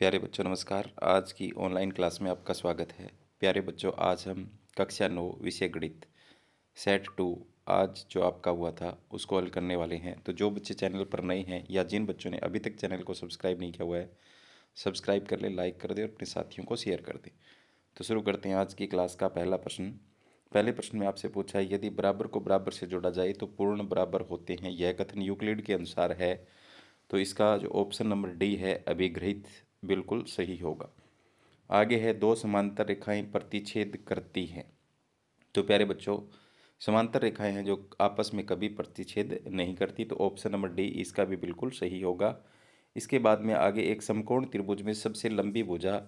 प्यारे बच्चों नमस्कार आज की ऑनलाइन क्लास में आपका स्वागत है प्यारे बच्चों आज हम कक्षा नौ विषय गणित सेट टू आज जो आपका हुआ था उसको हल करने वाले हैं तो जो बच्चे चैनल पर नए हैं या जिन बच्चों ने अभी तक चैनल को सब्सक्राइब नहीं किया हुआ है सब्सक्राइब कर ले लाइक कर दे और अपने साथियों को शेयर कर दें तो शुरू करते हैं आज की क्लास का पहला प्रश्न पहले प्रश्न में आपसे पूछा है यदि बराबर को बराबर से जोड़ा जाए तो पूर्ण बराबर होते हैं यह कथन यूक्लिड के अनुसार है तो इसका जो ऑप्शन नंबर डी है अभिग्रहित बिल्कुल सही होगा आगे है दो समांतर रेखाएं प्रतिच्छेद करती हैं तो प्यारे बच्चों समांतर रेखाएं हैं जो आपस में कभी प्रतिच्छेद नहीं करती तो ऑप्शन नंबर डी इसका भी बिल्कुल सही होगा इसके बाद में आगे एक समकोण त्रिभुज में सबसे लंबी भुजा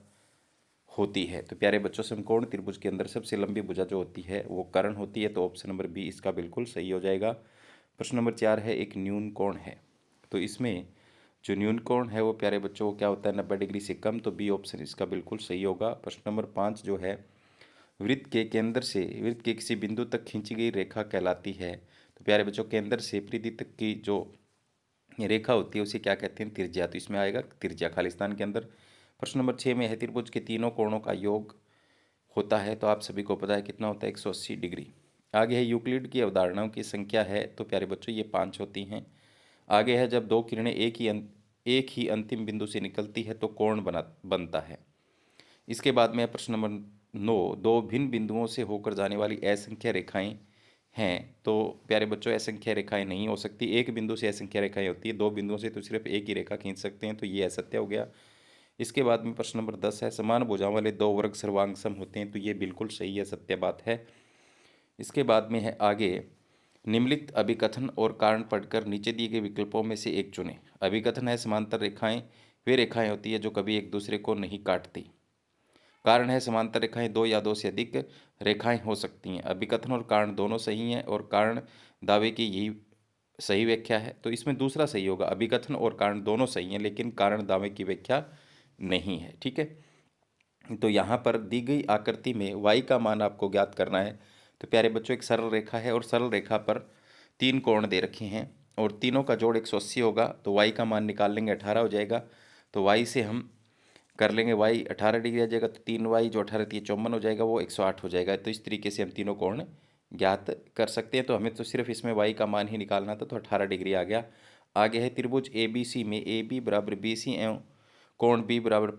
होती है तो प्यारे बच्चों समकोण त्रिभुज के अंदर सबसे लंबी भुजा जो होती है वो करण होती है तो ऑप्शन नंबर बी इसका बिल्कुल सही हो जाएगा प्रश्न नंबर चार है एक न्यून कोण है तो इसमें जो न्यूनकोण है वो प्यारे बच्चों को क्या होता है नब्बे डिग्री से कम तो बी ऑप्शन इसका बिल्कुल सही होगा प्रश्न नंबर पाँच जो है वृत्त के केंद्र से वृत्त के किसी बिंदु तक खींची गई रेखा कहलाती है तो प्यारे बच्चों केंद्र से प्रीति तक की जो रेखा होती है उसे क्या कहते हैं तिरजा तो इसमें आएगा तिरजा खालिस्तान के अंदर प्रश्न नंबर छः में है त्रिभुज के तीनों कोणों का योग होता है तो आप सभी को पता है कितना होता है अस्सी डिग्री आगे है यूक्लिड की अवधारणाओं की संख्या है तो प्यारे बच्चों ये पाँच होती हैं आगे है जब दो किरणें एक ही एक ही अंतिम बिंदु से निकलती है तो कोण बना बनता है इसके बाद में प्रश्न नंबर नौ दो भिन्न बिंदुओं से होकर जाने वाली असंख्य रेखाएं हैं तो प्यारे बच्चों असंख्या रेखाएं नहीं हो सकती एक बिंदु से असंख्या रेखाएं होती है दो बिंदुओं से तो सिर्फ एक ही रेखा खींच सकते हैं तो ये असत्य हो गया इसके बाद में प्रश्न नंबर दस है समान भुजाओं वाले दो वर्ग सर्वांगसम होते हैं तो ये बिल्कुल सही है सत्य बात है इसके बाद में है आगे निम्नलिखित अभिकथन और कारण पढ़कर नीचे दिए गए विकल्पों में से एक चुनें अभिकथन है समांतर रेखाएं वे रेखाएं होती है जो कभी एक दूसरे को नहीं काटती कारण है समांतर रेखाएं दो या दो से अधिक रेखाएं हो सकती हैं अभिकथन और कारण दोनों सही हैं और कारण दावे की यही सही व्याख्या है तो इसमें दूसरा सही होगा अभिकथन और कारण दोनों सही हैं लेकिन कारण दावे की व्याख्या नहीं है ठीक है तो यहाँ पर दी गई आकृति में वाई का मान आपको ज्ञात करना है तो प्यारे बच्चों एक सरल रेखा है और सरल रेखा पर तीन कोण दे रखे हैं और तीनों का जोड़ एक सौ अस्सी होगा तो वाई का मान निकाल लेंगे अठारह हो जाएगा तो वाई से हम कर लेंगे वाई अठारह डिग्री आ जाएगा तो तीन वाई जो अठारह तीन चौवन हो जाएगा वो एक सौ आठ हो जाएगा तो इस तरीके से हम तीनों कोण ज्ञात कर सकते हैं तो हमें तो सिर्फ इसमें वाई का मान ही निकालना था तो अठारह डिग्री आ गया आगे है त्रिभुज ए बी सी में ए बी बराबर बी सी एवं कोण बी बराबर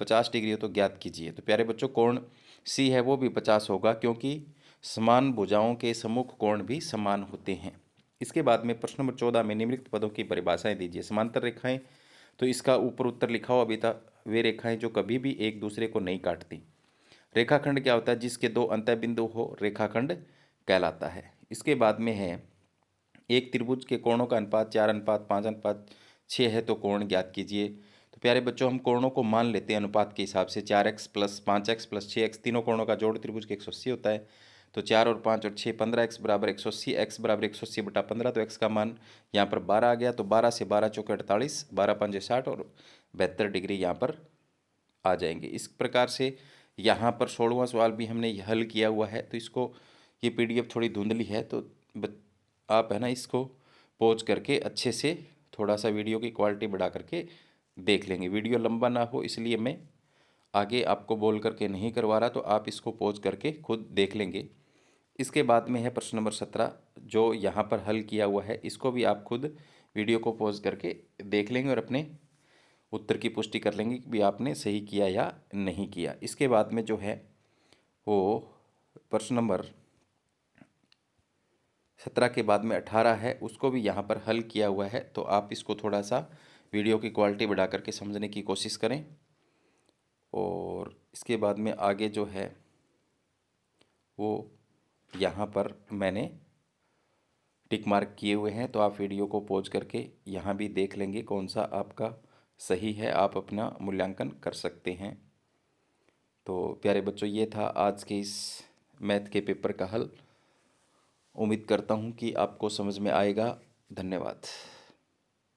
पचास डिग्री हो तो ज्ञात कीजिए तो प्यारे बच्चों कोण सी है वो भी पचास होगा क्योंकि समान भुजाओं के सम्मुख कोण भी समान होते हैं इसके बाद में प्रश्न नंबर चौदह में निम्नलिखित पदों की परिभाषाएं दीजिए समांतर रेखाएं तो इसका ऊपर उत्तर लिखा हुआ अभी था वे रेखाएं जो कभी भी एक दूसरे को नहीं काटती रेखाखंड क्या होता है जिसके दो अंत बिंदु हो रेखाखंड कहलाता है इसके बाद में है एक त्रिभुज के कोणों का अनुपात चार अनुपात पाँच अनुपात छः है तो कोण ज्ञात कीजिए तो प्यारे बच्चों हम कोणों को मान लेते हैं अनुपात के हिसाब से चार एक्स प्लस पाँच एक्स प्लस छः एक्स तीनों कोणों का जोड़ त्रिभुज के एक सौ अस्सी होता है तो चार और पाँच और छः पंद्रह एक्स बराबर एक सौ अस्सी एक्स बराबर एक सौ अस्सी बटा पंद्रह तो एक्स का मान यहाँ पर बारह आ गया तो बारह से बारह चौके अड़तालीस बारह पंजे साठ और बहत्तर डिग्री यहाँ पर आ जाएंगे इस प्रकार से यहाँ पर सोलवा सवाल भी हमने हल किया हुआ है तो इसको ये पी थोड़ी धुंधली है तो आप है ना इसको पोज करके अच्छे से थोड़ा सा वीडियो की क्वालिटी बढ़ा करके देख लेंगे वीडियो लंबा ना हो इसलिए मैं आगे आपको बोल करके नहीं करवा रहा तो आप इसको पोज करके खुद देख लेंगे इसके बाद में है प्रश्न नंबर सत्रह जो यहाँ पर हल किया हुआ है इसको भी आप खुद वीडियो को पॉज करके देख लेंगे और अपने उत्तर की पुष्टि कर लेंगे कि भी आपने सही किया या नहीं किया इसके बाद में जो है वो प्रश्न नंबर सत्रह के बाद में अठारह है उसको भी यहाँ पर हल किया हुआ है तो आप इसको थोड़ा सा वीडियो की क्वालिटी बढ़ा करके समझने की कोशिश करें और इसके बाद में आगे जो है वो यहाँ पर मैंने टिक मार्क किए हुए हैं तो आप वीडियो को पॉज करके यहाँ भी देख लेंगे कौन सा आपका सही है आप अपना मूल्यांकन कर सकते हैं तो प्यारे बच्चों ये था आज के इस मैथ के पेपर का हल उम्मीद करता हूँ कि आपको समझ में आएगा धन्यवाद